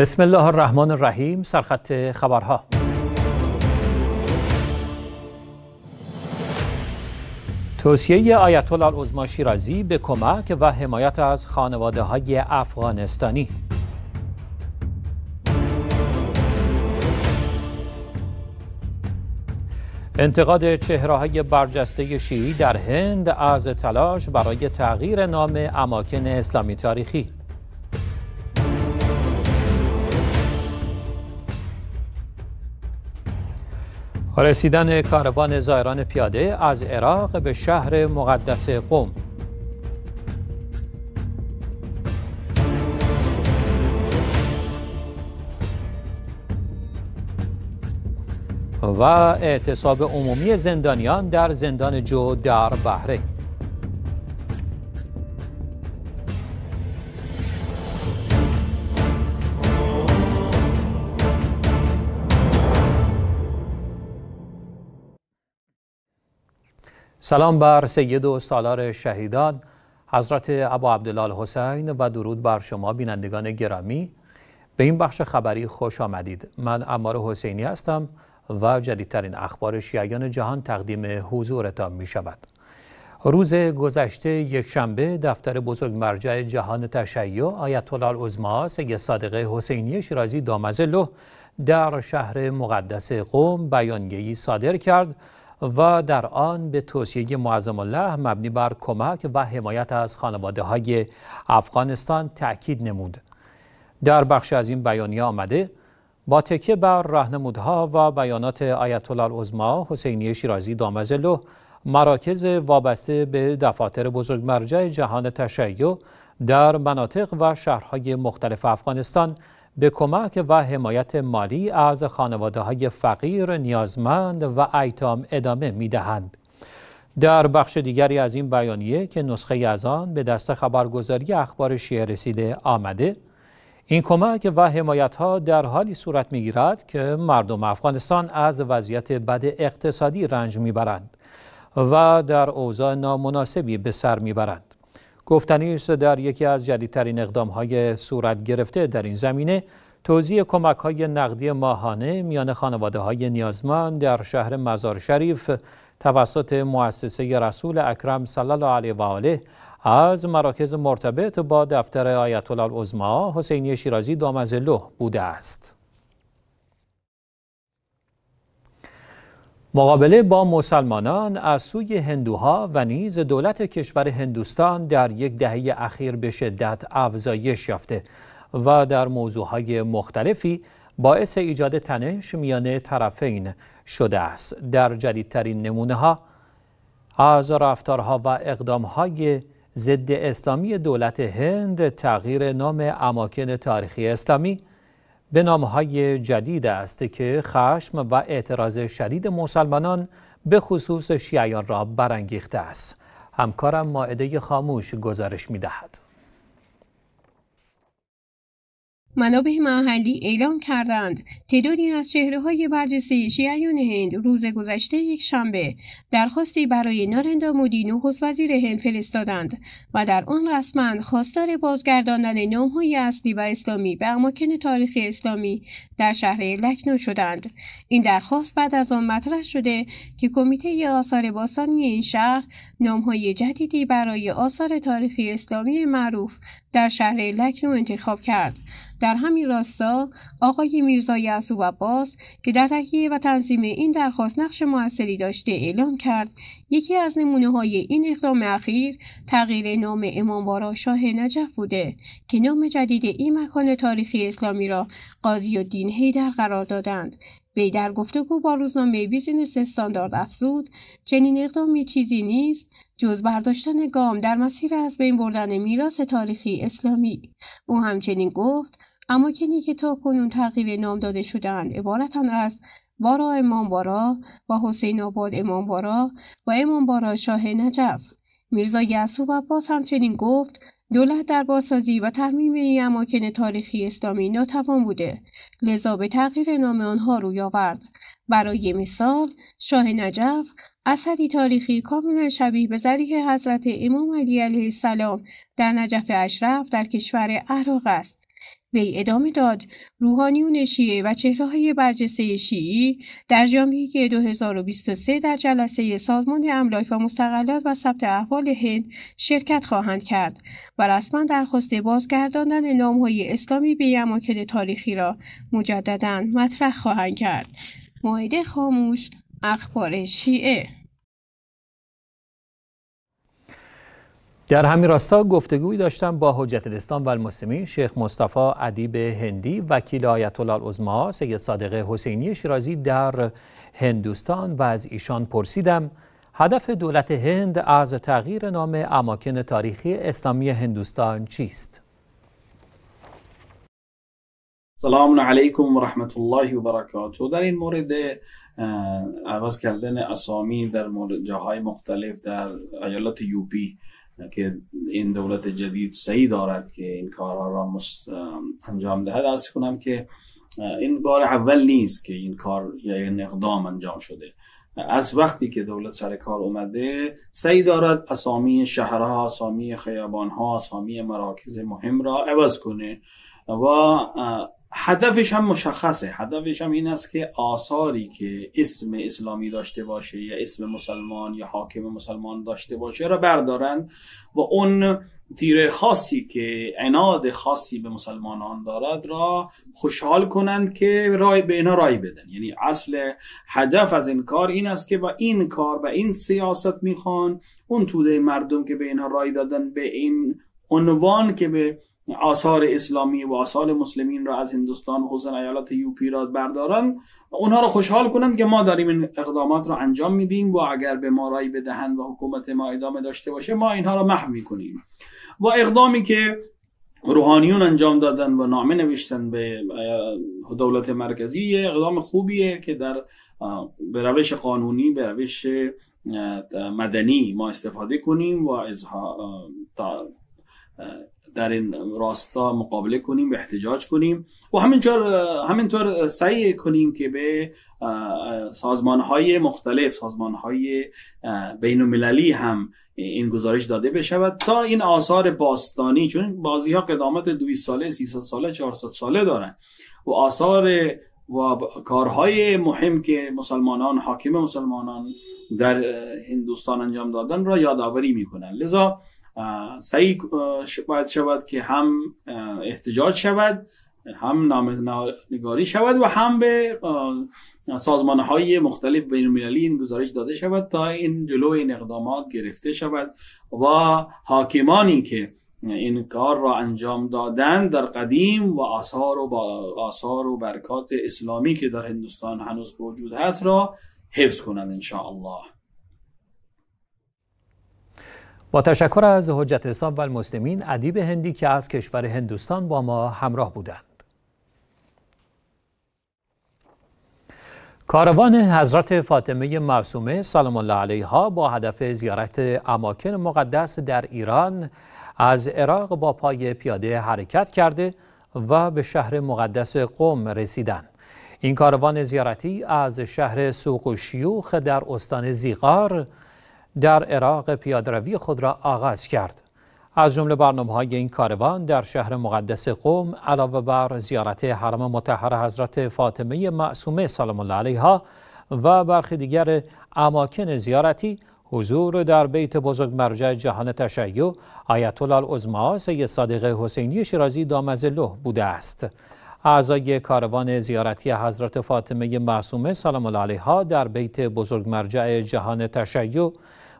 بسم الله الرحمن الرحیم سرخط خبرها توصیه آیت الله العظما شیرازی به کمک و حمایت از خانواده های افغانستانی انتقاد چهره های برجسته شیعی در هند از تلاش برای تغییر نام اماکن اسلامی تاریخی رسیدن کاروان زائران پیاده از عراق به شهر مقدس قوم و اعتصاب عمومی زندانیان در زندان جو در بحرین سلام بر سید و سالار شهیدان حضرت ابو عبدالله حسین و درود بر شما بینندگان گرامی به این بخش خبری خوش آمدید من امار حسینی هستم و جدیدترین اخبار شیعیان جهان تقدیم حضورتان می شود روز گذشته یک شنبه دفتر بزرگ مرجع جهان تشیع آیت الله العظما سید صادق حسینی شیرازی دامزلو در شهر مقدس قوم بیانیه‌ای صادر کرد و در آن به توصیه معظم الله مبنی بر کمک و حمایت از خانواده های افغانستان تاکید نمود در بخش از این بیانیه آمده با تکیه بر راهنمودها و بیانات آیت الله العظما حسینی شیرازی دامزلو مراکز وابسته به دفاتر بزرگ مرجع جهان تشیع در مناطق و شهرهای مختلف افغانستان به کمک و حمایت مالی از خانواده های فقیر، نیازمند و ایتام ادامه می دهند. در بخش دیگری از این بیانیه که نسخه از آن به دست خبرگزاری اخبار شیعه رسیده آمده این کمک و حمایت ها در حالی صورت می گیرد که مردم افغانستان از وضعیت بد اقتصادی رنج می برند و در اوضاع نامناسبی به سر می برند. گفتنی است در یکی از جدیدترین اقدام های صورت گرفته در این زمینه توضیح کمک های نقدی ماهانه میان خانواده های نیازمند در شهر مزار شریف توسط مؤسسه رسول اکرم صلی الله علیه و آله از مراکز مرتبط با دفتر آیت الله حسینی شیرازی دامزلو بوده است. مقابله با مسلمانان از سوی هندوها و نیز دولت کشور هندوستان در یک دهه اخیر به شدت افزایش یافته و در موضوعهای مختلفی باعث ایجاد تنش میان طرفین شده است در جدیدترین نمونه ها از رفتارها و اقدامهای ضد اسلامی دولت هند تغییر نام اماکن تاریخی اسلامی به نامهای جدید است که خشم و اعتراض شدید مسلمانان به خصوص شیعیان را برانگیخته است همکارم ماعده خاموش گزارش می دهد. منابع محلی اعلام کردند تعدادی از چهره های برجسته شیعیان هند روز گذشته یک شنبه درخواستی برای نارندا مودی نخست وزیر هند فرستادند و در آن رسما خواستار بازگرداندن های اصلی و اسلامی به اماکن تاریخی اسلامی در شهر لکنو شدند این درخواست بعد از آن مطرح شده که کمیته آثار باستانی این شهر نامهای جدیدی برای آثار تاریخی اسلامی معروف در شهر لکنو انتخاب کرد در همین راستا آقای میرزا یعصوب عباس که در تهیه و تنظیم این درخواست نقش موثری داشته اعلام کرد یکی از نمونه های این اقدام اخیر تغییر نام بارا شاه نجف بوده که نام جدید این مکان تاریخی اسلامی را قاضی الدین در قرار دادند وی در گفتگو با روزنامه بیزینس استاندارد افزود چنین اقدامی چیزی نیست جز برداشتن گام در مسیر از بین بردن میراث تاریخی اسلامی او همچنین گفت اماکنی که تا کنون تغییر نام داده شدهاند عبارتان از بارا بارا، و حسین آباد امامبارا و بارا شاه نجف میرزا یعصوب عباس همچنین گفت دولت در بازسازی و ترمیم این اماکن تاریخی اسلامی ناتوان بوده لذا به تغییر نام آنها روی آورد برای مثال شاه نجف اثری تاریخی کاملا شبیه به ذریح حضرت امام علی علیه السلام در نجف اشرف در کشور عراق است وی ادامه داد روحانیون شیعه و چهره های برجسته شیعی در ژانویه 2023 در جلسه سازمان املاک و مستقلات و ثبت احوال هند شرکت خواهند کرد و رسما درخواست بازگرداندن نام های اسلامی به اماکن تاریخی را مجددا مطرح خواهند کرد. مایده خاموش اخبار شیعه در همین راستا گفتگویی داشتم با حجت الاسلام و المسلمین شیخ مصطفی ادیب هندی وکیل آیت الله سید صادق حسینی شیرازی در هندوستان و از ایشان پرسیدم هدف دولت هند از تغییر نام اماکن تاریخی اسلامی هندوستان چیست؟ سلام علیکم و رحمت الله و برکاته در این مورد عوض کردن اسامی در جاهای مختلف در ایالات یوپی که این دولت جدید سعی دارد که این کارها را مست انجام دهد ارز کنم که این بار اول نیست که این کار یا این اقدام انجام شده از وقتی که دولت سر کار اومده سعی دارد اسامی شهرها اسامی خیابانها اسامی مراکز مهم را عوض کنه و هدفش هم مشخصه هدفش هم این است که آثاری که اسم اسلامی داشته باشه یا اسم مسلمان یا حاکم مسلمان داشته باشه را بردارند و اون تیره خاصی که عناد خاصی به مسلمانان دارد را خوشحال کنند که رای به اینا رای بدن یعنی اصل هدف از این کار این است که با این کار و این سیاست میخوان اون توده مردم که به اینا رای دادن به این عنوان که به آثار اسلامی و آثار مسلمین را از هندوستان خصوصا ایالات یوپی را بردارن و اونها را خوشحال کنند که ما داریم این اقدامات را انجام میدیم و اگر به ما رای بدهند و حکومت ما ادامه داشته باشه ما اینها را محو میکنیم و اقدامی که روحانیون انجام دادن و نامه نوشتن به دولت مرکزی اقدام خوبیه که در به روش قانونی به روش مدنی ما استفاده کنیم و در این راستا مقابله کنیم به احتجاج کنیم و همینطور همینطور سعی کنیم که به سازمان های مختلف سازمان های بین المللی هم این گزارش داده بشود تا این آثار باستانی چون بازی ها قدامت 200 ساله 300 ساله 400 ساله دارن و آثار و کارهای مهم که مسلمانان حاکم مسلمانان در هندوستان انجام دادن را یادآوری میکنن لذا سعی باید شود که هم احتجاج شود هم نامنگاری شود و هم به سازمان های مختلف بین المللی این گزارش داده شود تا این جلو این اقدامات گرفته شود و حاکمانی که این کار را انجام دادن در قدیم و آثار و, آثار و برکات اسلامی که در هندوستان هنوز وجود هست را حفظ کنند ان الله با تشکر از حجت الاسلام و المسلمین ادیب هندی که از کشور هندوستان با ما همراه بودند کاروان حضرت فاطمه معصومه سلام الله علیها با هدف زیارت اماکن مقدس در ایران از عراق با پای پیاده حرکت کرده و به شهر مقدس قوم رسیدند این کاروان زیارتی از شهر سوق و شیوخ در استان زیقار در عراق پیادروی خود را آغاز کرد. از جمله برنامه های این کاروان در شهر مقدس قوم علاوه بر زیارت حرم متحر حضرت فاطمه معصومه سلام الله علیها و برخی دیگر اماکن زیارتی حضور در بیت بزرگ مرجع جهان تشیع آیت الله العظما سید صادق حسینی شیرازی دامزلو بوده است. اعضای کاروان زیارتی حضرت فاطمه معصومه سلام الله علیها در بیت بزرگ مرجع جهان تشیع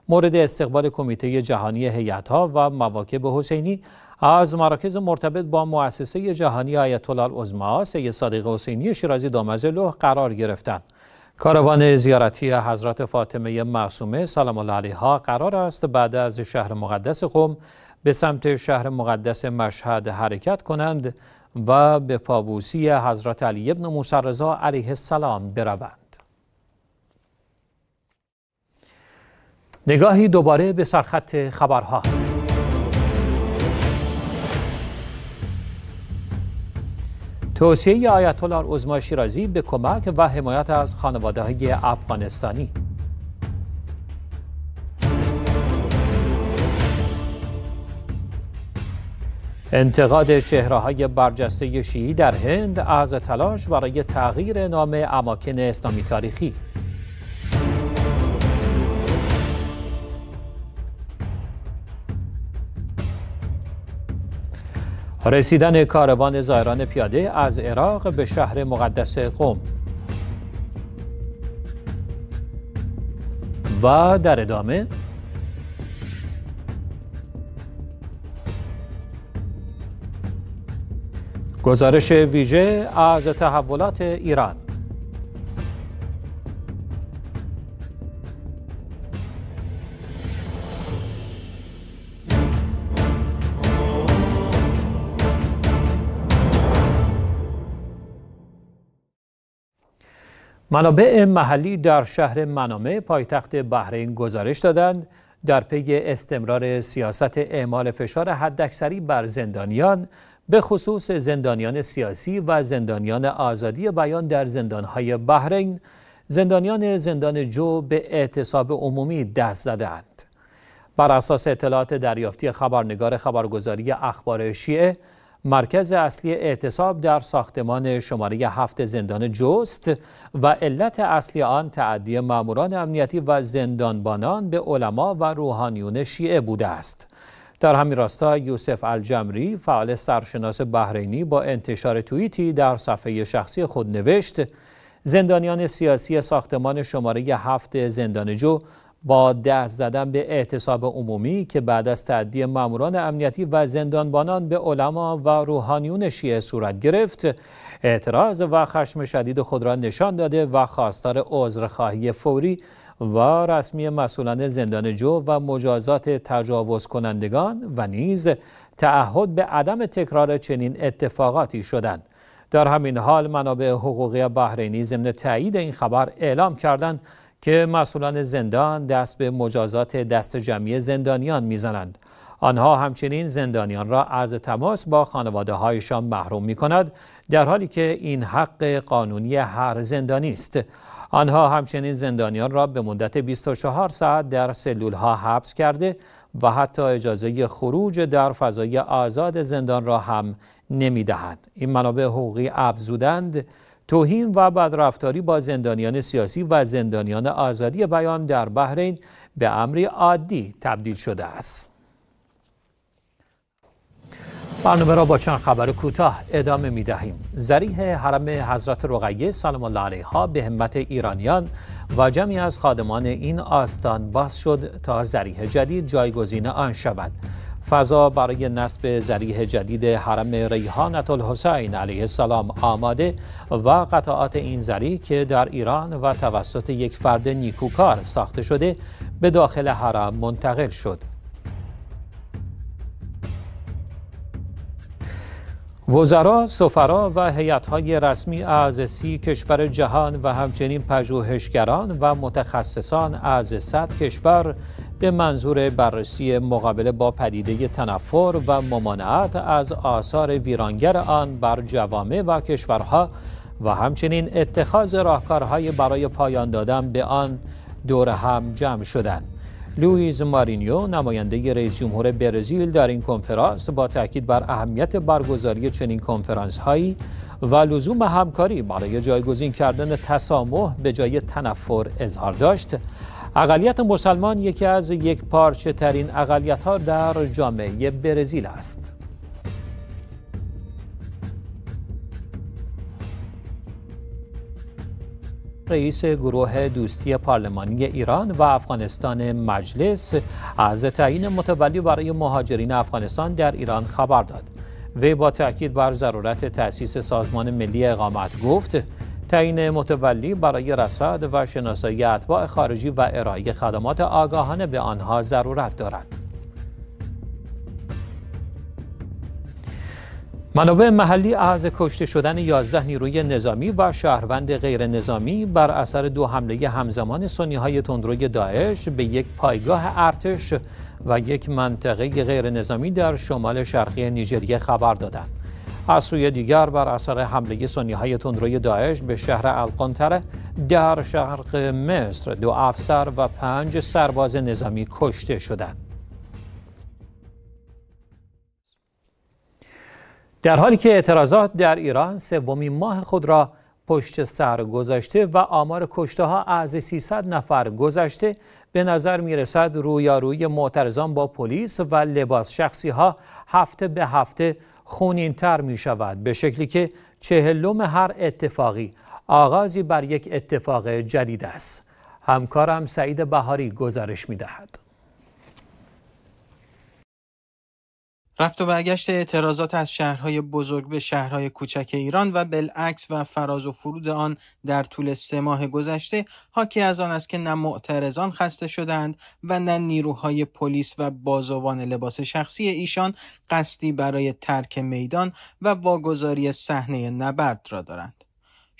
مورد استقبال کمیته جهانی ها و مواکب حسینی از مراکز مرتبط با مؤسسه جهانی آیت الله العظما سید صادق حسینی شیرازی دامزلو قرار گرفتند کاروان زیارتی حضرت فاطمه معصومه سلام الله علیها قرار است بعد از شهر مقدس قم به سمت شهر مقدس مشهد حرکت کنند و به پابوسی حضرت علی ابن موسی علیه السلام بروند نگاهی دوباره به سرخط خبرها توصیه آیت الله عزما شیرازی به کمک و حمایت از خانواده های افغانستانی انتقاد چهره های برجسته شیعی در هند از تلاش برای تغییر نام اماکن اسلامی تاریخی رسیدن کاروان زایران پیاده از عراق به شهر مقدس قم و در ادامه گزارش ویژه از تحولات ایران منابع محلی در شهر منامه پایتخت بحرین گزارش دادند در پی استمرار سیاست اعمال فشار حداکثری بر زندانیان به خصوص زندانیان سیاسی و زندانیان آزادی بیان در زندانهای بحرین زندانیان زندان جو به اعتصاب عمومی دست زدند. بر اساس اطلاعات دریافتی خبرنگار خبرگزاری اخبار شیعه مرکز اصلی اعتصاب در ساختمان شماره هفت زندان جوست و علت اصلی آن تعدی ماموران امنیتی و زندانبانان به علما و روحانیون شیعه بوده است. در همین راستا یوسف الجمری فعال سرشناس بحرینی با انتشار توییتی در صفحه شخصی خود نوشت زندانیان سیاسی ساختمان شماره هفت زندانجو با دست زدن به اعتصاب عمومی که بعد از تعدی ماموران امنیتی و زندانبانان به علما و روحانیون شیعه صورت گرفت اعتراض و خشم شدید خود را نشان داده و خواستار عذرخواهی فوری و رسمی مسئولان زندان جو و مجازات تجاوز کنندگان و نیز تعهد به عدم تکرار چنین اتفاقاتی شدند. در همین حال منابع حقوقی بحرینی ضمن تایید این خبر اعلام کردند که مسئولان زندان دست به مجازات دست جمعی زندانیان میزنند. آنها همچنین زندانیان را از تماس با خانواده هایشان محروم می کند در حالی که این حق قانونی هر زندانی است. آنها همچنین زندانیان را به مدت 24 ساعت در سلول ها حبس کرده و حتی اجازه خروج در فضای آزاد زندان را هم نمی دهند. این منابع حقوقی افزودند توهین و بدرفتاری با زندانیان سیاسی و زندانیان آزادی بیان در بحرین به امری عادی تبدیل شده است. برنامه را با چند خبر کوتاه ادامه می دهیم زریح حرم حضرت رقیه سلام الله علیها به همت ایرانیان و جمعی از خادمان این آستان باز شد تا زریح جدید جایگزین آن شود فضا برای نصب زریح جدید حرم ریحانت الحسین علیه السلام آماده و قطعات این زریح که در ایران و توسط یک فرد نیکوکار ساخته شده به داخل حرم منتقل شد وزرا، سفرا و هیئت‌های رسمی از سی کشور جهان و همچنین پژوهشگران و متخصصان از صد کشور به منظور بررسی مقابله با پدیده تنفر و ممانعت از آثار ویرانگر آن بر جوامع و کشورها و همچنین اتخاذ راهکارهای برای پایان دادن به آن دور هم جمع شدند. لویز مارینیو نماینده رئیس جمهور برزیل در این کنفرانس با تاکید بر اهمیت برگزاری چنین کنفرانس هایی و لزوم همکاری برای جایگزین کردن تسامح به جای تنفر اظهار داشت اقلیت مسلمان یکی از یک پارچه ترین اقلیت ها در جامعه برزیل است. رئیس گروه دوستی پارلمانی ایران و افغانستان مجلس از تعیین متولی برای مهاجرین افغانستان در ایران خبر داد وی با تاکید بر ضرورت تأسیس سازمان ملی اقامت گفت تعیین متولی برای رصد و شناسایی اتباع خارجی و ارائه خدمات آگاهانه به آنها ضرورت دارد منابع محلی از کشته شدن 11 نیروی نظامی و شهروند غیر نظامی بر اثر دو حمله همزمان سنی های تندروی داعش به یک پایگاه ارتش و یک منطقه غیر نظامی در شمال شرقی نیجریه خبر دادند. از سوی دیگر بر اثر حمله سنی های تندروی داعش به شهر القنطره در شرق مصر دو افسر و پنج سرباز نظامی کشته شدند. در حالی که اعتراضات در ایران سومین ماه خود را پشت سر گذاشته و آمار کشته ها از 300 نفر گذشته به نظر می رسد رویارویی معترضان با پلیس و لباس شخصی ها هفته به هفته خونین تر می شود به شکلی که چهلم هر اتفاقی آغازی بر یک اتفاق جدید است همکارم سعید بهاری گزارش می دهد. رفت و برگشت اعتراضات از شهرهای بزرگ به شهرهای کوچک ایران و بالعکس و فراز و فرود آن در طول سه ماه گذشته حاکی از آن است که نه معترضان خسته شدند و نه نیروهای پلیس و بازوان لباس شخصی ایشان قصدی برای ترک میدان و واگذاری صحنه نبرد را دارند.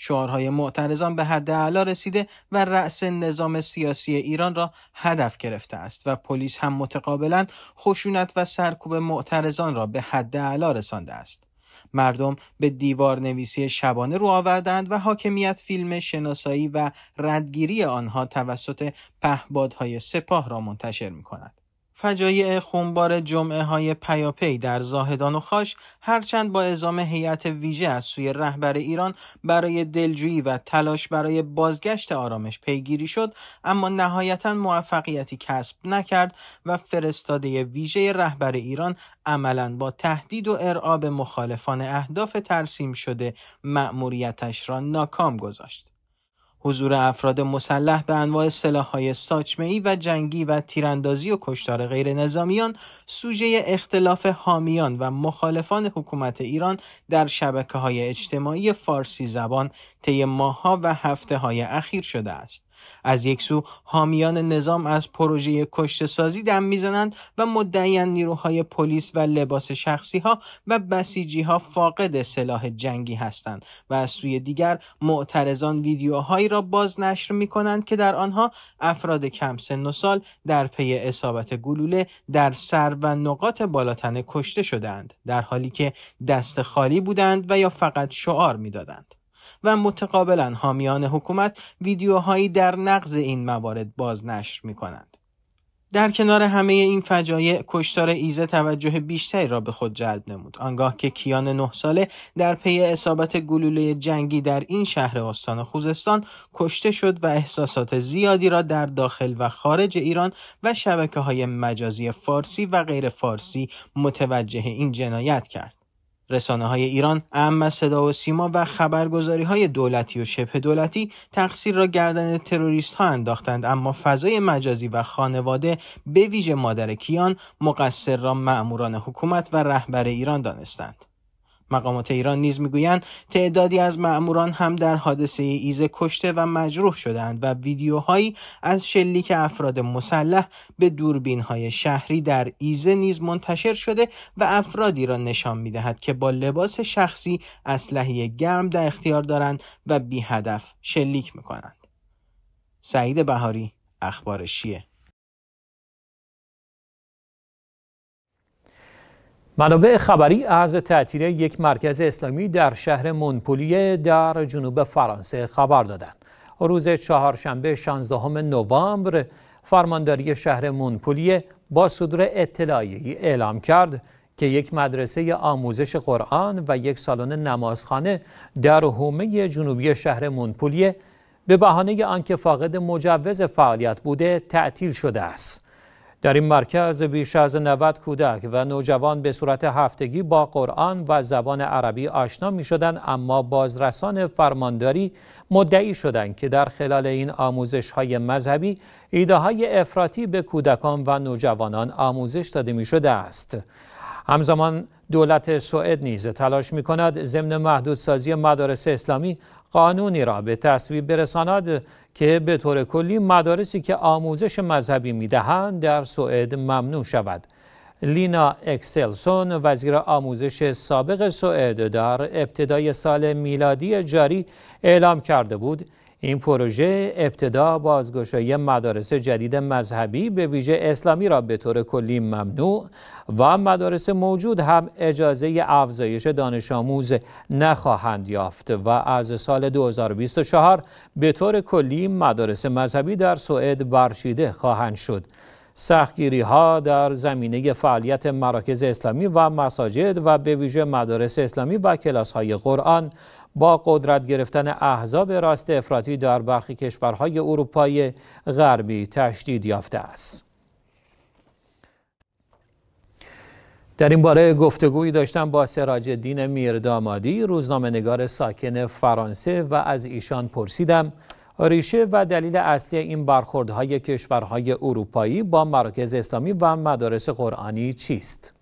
شعارهای معترضان به حد اعلا رسیده و رأس نظام سیاسی ایران را هدف گرفته است و پلیس هم متقابلا خشونت و سرکوب معترضان را به حد اعلا رسانده است. مردم به دیوار نویسی شبانه رو آوردند و حاکمیت فیلم شناسایی و ردگیری آنها توسط پهبادهای سپاه را منتشر می کند. فجایع خونبار جمعه های پیاپی در زاهدان و خاش هرچند با اعزام هیئت ویژه از سوی رهبر ایران برای دلجویی و تلاش برای بازگشت آرامش پیگیری شد اما نهایتا موفقیتی کسب نکرد و فرستاده ویژه رهبر ایران عملا با تهدید و ارعاب مخالفان اهداف ترسیم شده مأموریتش را ناکام گذاشت حضور افراد مسلح به انواع سلاحهای ای و جنگی و تیراندازی و کشتار غیر نظامیان سوژه اختلاف حامیان و مخالفان حکومت ایران در شبکه های اجتماعی فارسی زبان طی ماهها و هفته های اخیر شده است. از یک سو حامیان نظام از پروژه کشته سازی دم میزنند و مدعیان نیروهای پلیس و لباس شخصی ها و بسیجی ها فاقد سلاح جنگی هستند و از سوی دیگر معترضان ویدیوهایی را باز نشر می کنند که در آنها افراد کم سن و سال در پی اصابت گلوله در سر و نقاط بالاتنه کشته شدند در حالی که دست خالی بودند و یا فقط شعار میدادند. و متقابلا حامیان حکومت ویدیوهایی در نقض این موارد بازنشر می کنند. در کنار همه این فجایع کشتار ایزه توجه بیشتری را به خود جلب نمود آنگاه که کیان نه ساله در پی اصابت گلوله جنگی در این شهر استان خوزستان کشته شد و احساسات زیادی را در داخل و خارج ایران و شبکه های مجازی فارسی و غیر فارسی متوجه این جنایت کرد رسانه های ایران اما صدا و سیما و خبرگزاری های دولتی و شبه دولتی تقصیر را گردن تروریست ها انداختند اما فضای مجازی و خانواده به ویژه مادر کیان مقصر را معموران حکومت و رهبر ایران دانستند. مقامات ایران نیز میگویند تعدادی از معموران هم در حادثه ایزه کشته و مجروح شدند و ویدیوهایی از شلیک افراد مسلح به دوربین های شهری در ایزه نیز منتشر شده و افرادی را نشان میدهد که با لباس شخصی اسلحه گرم در اختیار دارند و بی هدف شلیک میکنند. سعید بهاری اخبار شیه منابع خبری از تعطیل یک مرکز اسلامی در شهر مونپولیه در جنوب فرانسه خبر دادند. روز چهارشنبه 16 نوامبر فرمانداری شهر مونپولیه با صدور اطلاعی اعلام کرد که یک مدرسه آموزش قرآن و یک سالن نمازخانه در حومه جنوبی شهر مونپولیه به بهانه آنکه فاقد مجوز فعالیت بوده تعطیل شده است. در این مرکز بیش از 90 کودک و نوجوان به صورت هفتگی با قرآن و زبان عربی آشنا می شدند اما بازرسان فرمانداری مدعی شدند که در خلال این آموزش های مذهبی ایده های افراطی به کودکان و نوجوانان آموزش داده می شده است همزمان دولت سوئد نیز تلاش می کند ضمن محدودسازی مدارس اسلامی قانونی را به تصویب برساند که به طور کلی مدارسی که آموزش مذهبی میدهند در سوئد ممنوع شود لینا اکسلسون وزیر آموزش سابق سوئد در ابتدای سال میلادی جاری اعلام کرده بود این پروژه ابتدا بازگشایی مدارس جدید مذهبی به ویژه اسلامی را به طور کلی ممنوع و مدارس موجود هم اجازه افزایش دانش آموز نخواهند یافت و از سال 2024 به طور کلی مدارس مذهبی در سوئد برشیده خواهند شد. سختگیری ها در زمینه فعالیت مراکز اسلامی و مساجد و به ویژه مدارس اسلامی و کلاس های قرآن با قدرت گرفتن احزاب راست افراطی در برخی کشورهای اروپای غربی تشدید یافته است. در این باره گفتگویی داشتم با سراج دین میردامادی روزنامه نگار ساکن فرانسه و از ایشان پرسیدم ریشه و دلیل اصلی این برخوردهای کشورهای اروپایی با مراکز اسلامی و مدارس قرآنی چیست؟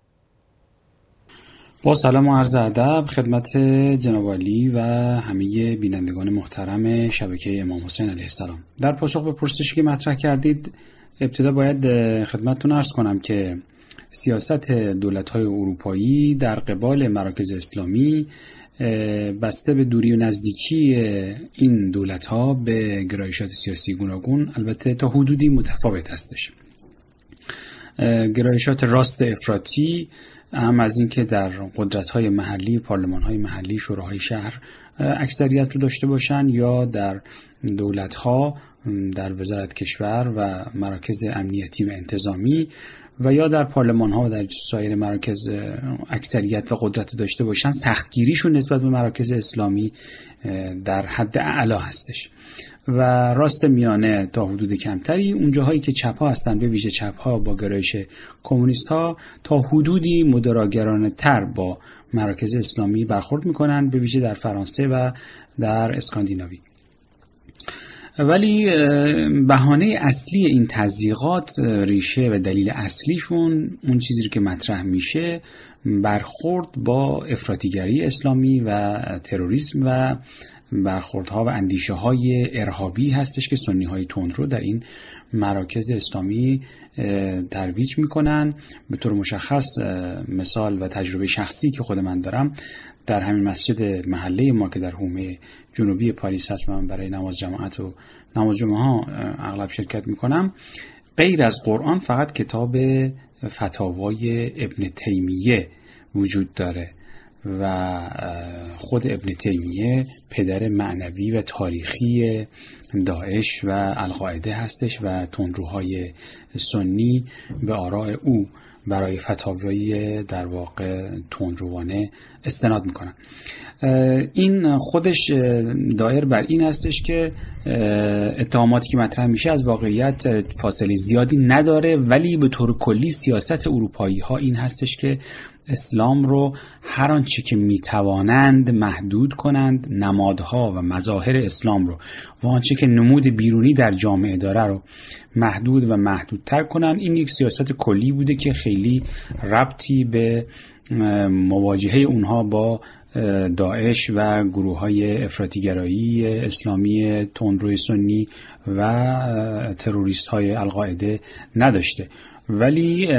با سلام و عرض ادب خدمت جناب و همه بینندگان محترم شبکه امام حسین علیه السلام در پاسخ به پرسشی که مطرح کردید ابتدا باید خدمتتون عرض کنم که سیاست دولت‌های اروپایی در قبال مراکز اسلامی بسته به دوری و نزدیکی این دولت ها به گرایشات سیاسی گوناگون البته تا حدودی متفاوت هستش گرایشات راست افراطی هم از اینکه در قدرت های محلی پارلمان های محلی شوراهای شهر اکثریت رو داشته باشن یا در دولت ها در وزارت کشور و مراکز امنیتی و انتظامی و یا در پارلمان ها و در سایر مراکز اکثریت و قدرت داشته باشن سختگیریشون نسبت به مراکز اسلامی در حد اعلا هستش و راست میانه تا حدود کمتری اون جاهایی که چپ ها هستن به ویژه چپ ها با گرایش کمونیست ها تا حدودی مدراگرانه تر با مراکز اسلامی برخورد میکنن به ویژه در فرانسه و در اسکاندیناوی ولی بهانه اصلی این تزیقات ریشه و دلیل اصلیشون اون چیزی که مطرح میشه برخورد با افراتیگری اسلامی و تروریسم و برخوردها و اندیشه های ارهابی هستش که سنی های رو در این مراکز اسلامی ترویج میکنن به طور مشخص مثال و تجربه شخصی که خود من دارم در همین مسجد محله ما که در حومه جنوبی پاریس هست من برای نماز جماعت و نماز جمعه ها اغلب شرکت میکنم غیر از قرآن فقط کتاب فتاوای ابن تیمیه وجود داره و خود ابن تیمیه پدر معنوی و تاریخی داعش و القاعده هستش و تندروهای سنی به آراء او برای فتاوی در واقع تندروانه استناد میکنن این خودش دایر بر این هستش که اتهاماتی که مطرح میشه از واقعیت فاصله زیادی نداره ولی به طور کلی سیاست اروپایی ها این هستش که اسلام رو هر آنچه که میتوانند محدود کنند نمادها و مظاهر اسلام رو و آنچه که نمود بیرونی در جامعه داره رو محدود و محدودتر کنند این یک سیاست کلی بوده که خیلی ربطی به مواجهه اونها با داعش و گروه های افراتیگرایی اسلامی تندروی سنی و تروریست های القاعده نداشته ولی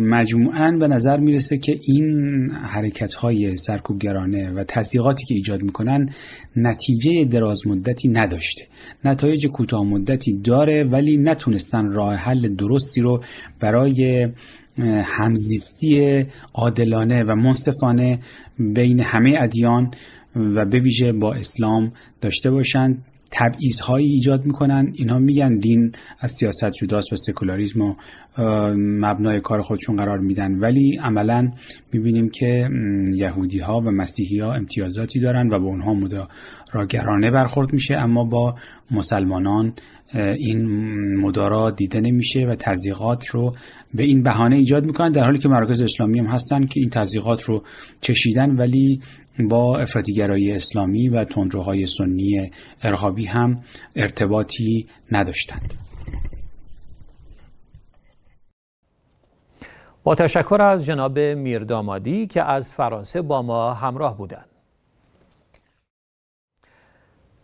مجموعا به نظر میرسه که این حرکت های سرکوبگرانه و تصدیقاتی که ایجاد میکنن نتیجه دراز مدتی نداشته نتایج کوتاه مدتی داره ولی نتونستن راه حل درستی رو برای همزیستی عادلانه و منصفانه بین همه ادیان و به با اسلام داشته باشند تبعیض هایی ایجاد میکنن اینها میگن دین از سیاست جداست و سکولاریزم و مبنای کار خودشون قرار میدن ولی عملا میبینیم که یهودی ها و مسیحی ها امتیازاتی دارن و به اونها گرانه برخورد میشه اما با مسلمانان این مدارا دیده نمیشه و تزیقات رو به این بهانه ایجاد میکنن در حالی که مراکز اسلامی هم هستن که این تزیقات رو چشیدن ولی با افراطیگرایی اسلامی و تندروهای سنی ارهابی هم ارتباطی نداشتند با تشکر از جناب میردامادی که از فرانسه با ما همراه بودند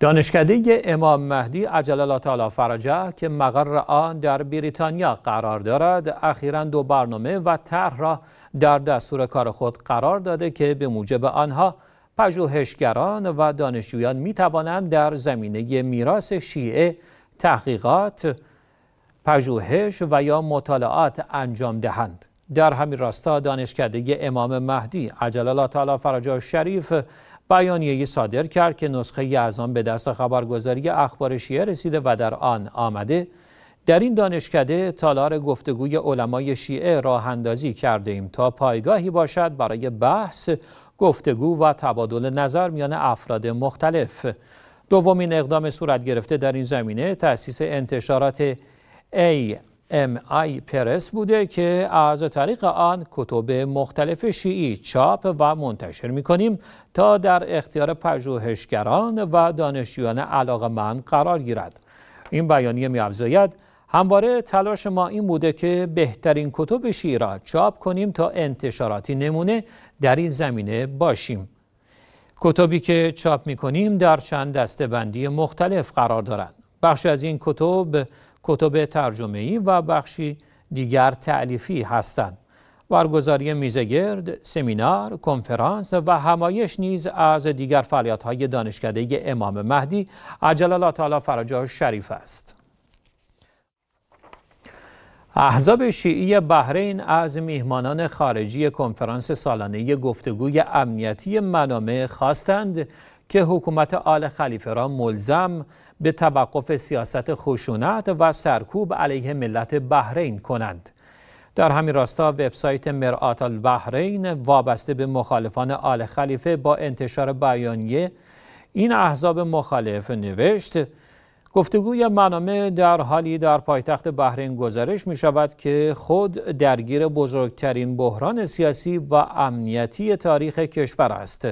دانشکده امام مهدی عجل الله تعالی فرجه که مقر آن در بریتانیا قرار دارد اخیرا دو برنامه و طرح را در دستور کار خود قرار داده که به موجب آنها پژوهشگران و دانشجویان می توانند در زمینه میراث شیعه تحقیقات پژوهش و یا مطالعات انجام دهند در همین راستا دانشکده امام مهدی عجل الله تعالی فرجه شریف بیانیه صادر کرد که نسخه از آن به دست خبرگزاری اخبار شیعه رسیده و در آن آمده در این دانشکده تالار گفتگوی علمای شیعه راه اندازی کرده ایم تا پایگاهی باشد برای بحث گفتگو و تبادل نظر میان افراد مختلف دومین اقدام صورت گرفته در این زمینه تأسیس انتشارات ای. ام آی پرس بوده که از طریق آن کتب مختلف شیعی چاپ و منتشر می کنیم تا در اختیار پژوهشگران و دانشجویان من قرار گیرد این بیانیه می همواره تلاش ما این بوده که بهترین کتب شیعی را چاپ کنیم تا انتشاراتی نمونه در این زمینه باشیم کتبی که چاپ می کنیم در چند دسته بندی مختلف قرار دارند بخش از این کتب کتب ترجمه ای و بخشی دیگر تعلیفی هستند برگزاری میزگرد، سمینار، کنفرانس و همایش نیز از دیگر فعالیت های دانشکده امام مهدی عجل الله تعالی فرجا شریف است. احزاب شیعی بحرین از میهمانان خارجی کنفرانس سالانه گفتگوی امنیتی منامه خواستند که حکومت آل خلیفه را ملزم به توقف سیاست خشونت و سرکوب علیه ملت بحرین کنند در همین راستا وبسایت مرآت البحرین وابسته به مخالفان آل خلیفه با انتشار بیانیه این احزاب مخالف نوشت گفتگوی منامه در حالی در پایتخت بحرین گزارش می شود که خود درگیر بزرگترین بحران سیاسی و امنیتی تاریخ کشور است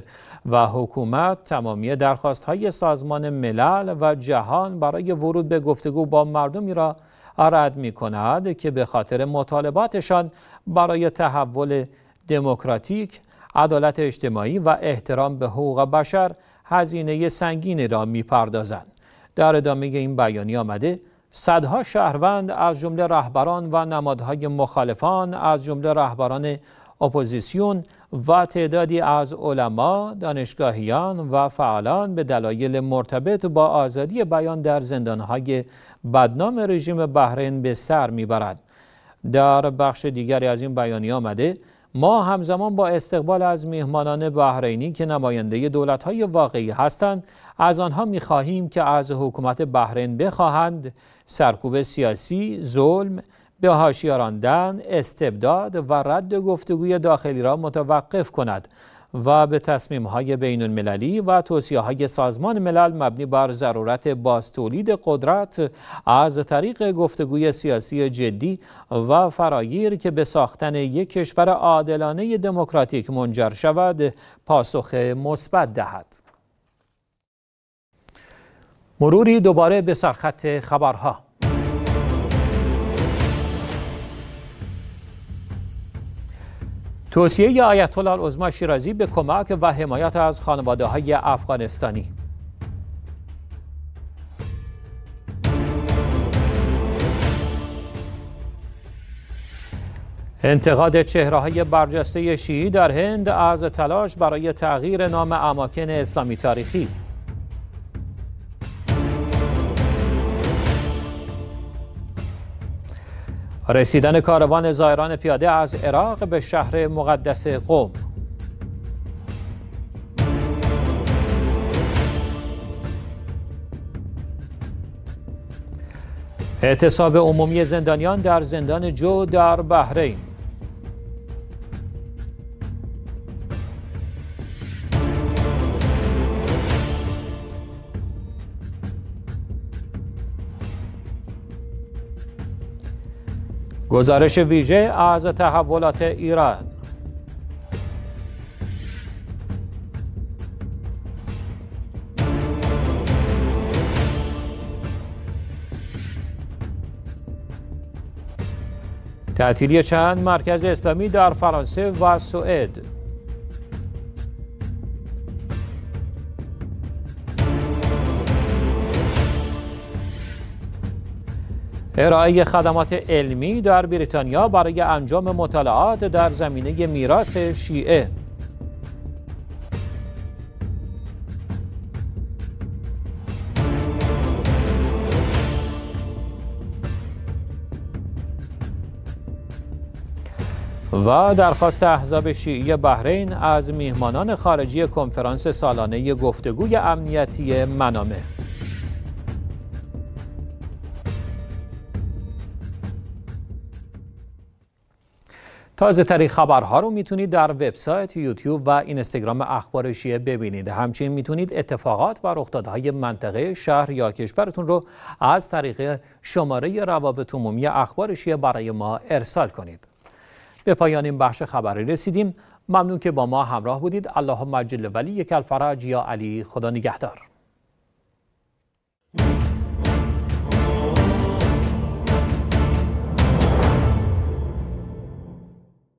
و حکومت تمامی درخواست های سازمان ملل و جهان برای ورود به گفتگو با مردمی را رد می کند که به خاطر مطالباتشان برای تحول دموکراتیک، عدالت اجتماعی و احترام به حقوق بشر هزینه سنگینی را می پردازند. در ادامه این بیانیه آمده صدها شهروند از جمله رهبران و نمادهای مخالفان از جمله رهبران اپوزیسیون و تعدادی از علما، دانشگاهیان و فعالان به دلایل مرتبط با آزادی بیان در زندانهای بدنام رژیم بحرین به سر میبرد. در بخش دیگری از این بیانیه آمده ما همزمان با استقبال از میهمانان بحرینی که نماینده دولت‌های واقعی هستند از آنها می‌خواهیم که از حکومت بحرین بخواهند سرکوب سیاسی، ظلم، به استبداد و رد گفتگوی داخلی را متوقف کند و به تصمیم های بین المللی و توصیه های سازمان ملل مبنی بر ضرورت باستولید قدرت از طریق گفتگوی سیاسی جدی و فراگیر که به ساختن یک کشور عادلانه دموکراتیک منجر شود پاسخ مثبت دهد مروری دوباره به سرخط خبرها توصیه آیت الله عظما شیرازی به کمک و حمایت از خانواده های افغانستانی انتقاد چهره های برجسته شیعی در هند از تلاش برای تغییر نام اماکن اسلامی تاریخی رسیدن کاروان زایران پیاده از عراق به شهر مقدس قوم اعتصاب عمومی زندانیان در زندان جو در بحرین گزارش ویژه از تحولات ایران تعطیلی چند مرکز اسلامی در فرانسه و سوئد ارائه خدمات علمی در بریتانیا برای انجام مطالعات در زمینه میراث شیعه و درخواست احزاب شیعه بحرین از میهمانان خارجی کنفرانس سالانه گفتگوی امنیتی منامه تازه ترین خبرها رو میتونید در وبسایت یوتیوب و اینستاگرام اخبار شیعه ببینید همچنین میتونید اتفاقات و رخدادهای منطقه شهر یا کشورتون رو از طریق شماره روابط عمومی اخبار شیعه برای ما ارسال کنید به پایان این بخش خبری رسیدیم ممنون که با ما همراه بودید اللهم مجل ولی یک الفرج یا علی خدا نگهدار